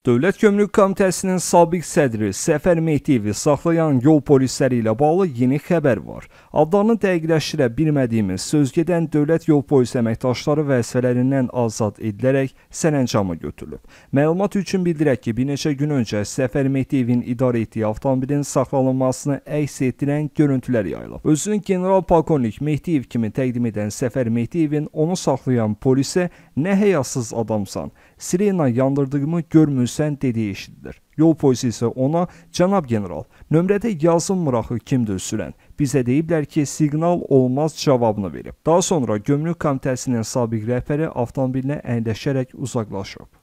Dövlət Gömrük Komitəsinin sabiq sədri Səfər Mehdiyevi saxlayan yol polisləri ilə bağlı yeni xəbər var. Adlarını dəqiqləşdirə bilmədiyimiz söz gedən dövlət yol polisi əməkdaşları vəzifələrindən azad edilərək sərəncama götürülüb. Məlumat üçün bildirək ki, bir neçə gün öncə Səfər Mehdiyevin idarə etdiyi avtomobilin saxlanılmasını əks etdirən görüntülər yayılıb. Özünü general polkovnik Mehdiyev kimi təqdim edən Səfər Mehdiyevin onu saxlayan polisə "Nə həyasız adamsan, sirena yandırdığımı görmürsən?" Hüsən dediyi eşidilir. Yol polisi isə ona cənab general, nömrədə yazılmır axı kimdir sürən. Bizə deyiblər ki, siqnal olmaz cavabını verib. Daha sonra gömrük komitəsinin sabiq rəhbəri avtomobilinə əyləşərək uzaqlaşıb.